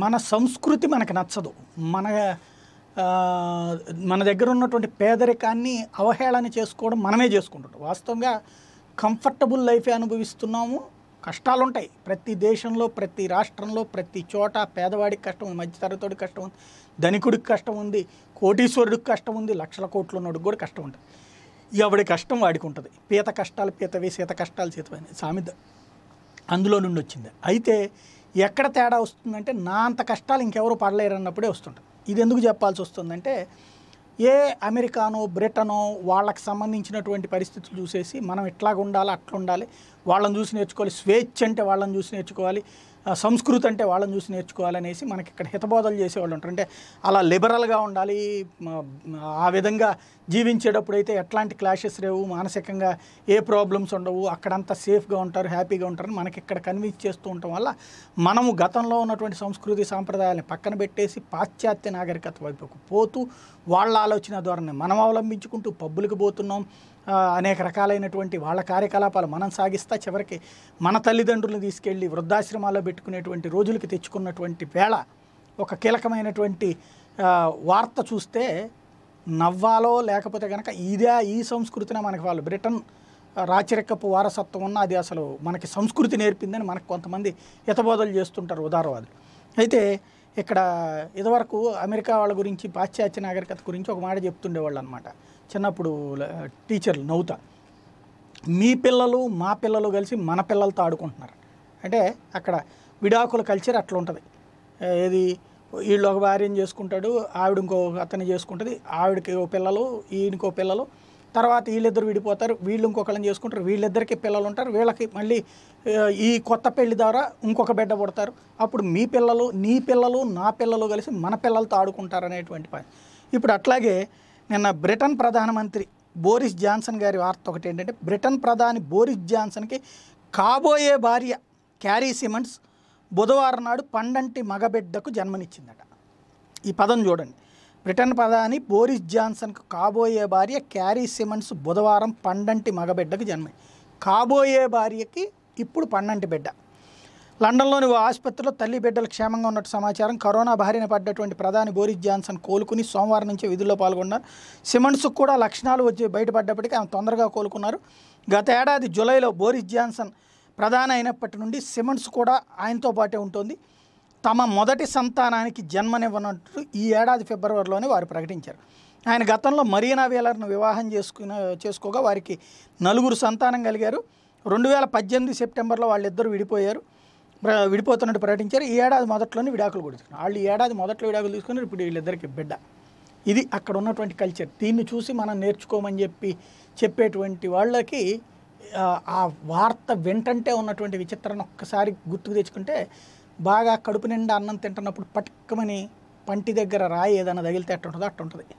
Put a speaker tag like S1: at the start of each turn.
S1: మన సంస్కృతి మనకు నచ్చదు మన మన దగ్గర ఉన్నటువంటి పేదరికాన్ని అవహేళన చేసుకోవడం మనమే చేసుకుంటుంటాం వాస్తవంగా కంఫర్టబుల్ లైఫే అనుభవిస్తున్నాము కష్టాలు ఉంటాయి ప్రతి దేశంలో ప్రతి రాష్ట్రంలో ప్రతి చోట పేదవాడికి కష్టం ఉంది మధ్యతరగతోడికి కష్టం ఉంది ధనికుడికి కష్టం ఉంది కోటీశ్వరుడికి కష్టం ఉంది లక్షల కోట్లు ఉన్నోడికి కూడా కష్టం ఉంటుంది ఎవడి కష్టం వాడికి ఉంటుంది పీత కష్టాలు పీతవి సీత కష్టాలు సీతవని సామెత అందులో నుండి వచ్చింది అయితే ఎక్కడ తేడా వస్తుందంటే నా అంత కష్టాలు ఇంకెవరు పడలేరు అన్నప్పుడే వస్తుంటుంది ఇది ఎందుకు చెప్పాల్సి వస్తుందంటే ఏ అమెరికానో బ్రిటనో వాళ్ళకి సంబంధించినటువంటి పరిస్థితులు చూసేసి మనం ఇట్లాగ ఉండాలి అట్లా ఉండాలి వాళ్ళని చూసి నేర్చుకోవాలి స్వేచ్ఛ అంటే వాళ్ళని చూసి నేర్చుకోవాలి సంస్కృతి అంటే వాళ్ళని చూసి నేర్చుకోవాలనేసి మనకి ఇక్కడ హితబోధలు చేసేవాళ్ళు ఉంటారు అంటే అలా లిబరల్గా ఉండాలి ఆ విధంగా జీవించేటప్పుడు అయితే ఎట్లాంటి క్లాషెస్ లేవు మానసికంగా ఏ ప్రాబ్లమ్స్ ఉండవు అక్కడంతా సేఫ్గా ఉంటారు హ్యాపీగా ఉంటారని మనకి ఇక్కడ కన్విన్స్ చేస్తూ ఉండటం వల్ల మనము గతంలో ఉన్నటువంటి సంస్కృతి సాంప్రదాయాలను పక్కన పెట్టేసి పాశ్చాత్య నాగరికత వైపుకు పోతూ వాళ్ళ ఆలోచన ధోరణి మనం అవలంబించుకుంటూ పబ్బులకు పోతున్నాం అనేక రకాలైనటువంటి వాళ్ళ కార్యకలాపాలు మనం సాగిస్తా చివరికి మన తల్లిదండ్రులను తీసుకెళ్ళి వృద్ధాశ్రమాల్లో పెట్టుకునేటువంటి రోజులకి తెచ్చుకున్నటువంటి వేళ ఒక కీలకమైనటువంటి వార్త చూస్తే నవ్వాలో లేకపోతే కనుక ఇదే ఈ సంస్కృతిన మనకి వాళ్ళు బ్రిటన్ రాచరికపు వారసత్వం ఉన్న అది అసలు మనకి సంస్కృతి నేర్పిందని మనకు కొంతమంది హితబోధలు చేస్తుంటారు ఉదారవాదులు అయితే ఇక్కడ ఇదివరకు అమెరికా వాళ్ళ గురించి పాశ్చాత్య నాగరికత గురించి ఒక మాట చెప్తుండేవాళ్ళు అనమాట చిన్నప్పుడు టీచర్లు నవ్వుత మీ పిల్లలు మా పిల్లలు కలిసి మన పిల్లలతో ఆడుకుంటున్నారు అంటే అక్కడ విడాకుల కల్చర్ అట్లా ఉంటుంది ఏది వీళ్ళు ఒక భార్యను చేసుకుంటాడు ఆవిడ ఇంకో అతన్ని చేసుకుంటుంది ఆవిడకి ఓ పిల్లలు ఈయనకో పిల్లలు తర్వాత వీళ్ళిద్దరు విడిపోతారు వీళ్ళు ఇంకొకళ్ళని చేసుకుంటారు వీళ్ళిద్దరికి పిల్లలు ఉంటారు వీళ్ళకి మళ్ళీ ఈ కొత్త పెళ్లి ద్వారా ఇంకొక బిడ్డ పుడతారు అప్పుడు మీ పిల్లలు నీ పిల్లలు నా పిల్లలు కలిసి మన పిల్లలతో ఆడుకుంటారు అనేటువంటి పని ఇప్పుడు అట్లాగే నిన్న బ్రిటన్ ప్రధానమంత్రి బోరిస్ జాన్సన్ గారి వార్త ఒకటి ఏంటంటే బ్రిటన్ ప్రధాని బోరిస్ జాన్సన్కి కాబోయే భార్య క్యారీ సిమెంట్స్ బుధవారం నాడు పండంటి మగబిడ్డకు జన్మనిచ్చిందట ఈ పదం చూడండి బ్రిటన్ ప్రధాని బోరిస్ జాన్సన్కు కాబోయే భార్య క్యారీ సిమన్స్ బుధవారం పండంటి మగబిడ్డకు జన్మ కాబోయే భార్యకి ఇప్పుడు పండంటి బిడ్డ లండన్లోని ఓ ఆసుపత్రిలో తల్లి బిడ్డలు క్షేమంగా ఉన్నట్టు సమాచారం కరోనా బారిన పడ్డటువంటి ప్రధాని బోరిస్ జాన్సన్ కోలుకుని సోమవారం నుంచే విధుల్లో పాల్గొన్నారు సిమన్స్ కూడా లక్షణాలు వచ్చి బయటపడ్డప్పటికీ ఆమె తొందరగా కోలుకున్నారు గత ఏడాది జూలైలో బోరిస్ జాన్సన్ ప్రధాని అయినప్పటి నుండి సిమన్స్ కూడా ఆయనతో పాటే ఉంటుంది తమ మొదటి సంతానానికి జన్మనివ్వనట్టు ఈ ఏడాది ఫిబ్రవరిలోనే వారు ప్రకటించారు ఆయన గతంలో మరీనా వేలర్ను వివాహం చేసుకున్న చేసుకోగా వారికి నలుగురు సంతానం కలిగారు రెండు వేల పద్దెనిమిది సెప్టెంబర్లో వాళ్ళిద్దరూ విడిపోయారు విడిపోతున్నట్టు ప్రకటించారు ఈ ఏడాది మొదట్లోనే విడాకులు కొడుతున్నారు వాళ్ళు ఈ ఏడాది మొదట్లో విడాకులు తీసుకున్నారు ఇప్పుడు వీళ్ళిద్దరికి బిడ్డ ఇది అక్కడ ఉన్నటువంటి కల్చర్ దీన్ని చూసి మనం నేర్చుకోమని చెప్పి చెప్పేటువంటి వాళ్ళకి ఆ వార్త వెంటంటే ఉన్నటువంటి విచిత్రాన్ని ఒక్కసారి గుర్తుకు తెచ్చుకుంటే బాగా కడుపు నిండా అన్నం తింటున్నప్పుడు పట్టుకమని పంటి దగ్గర రాయి ఏదైనా తగిలితే అట్టుంటుంది అట్టుంటుంది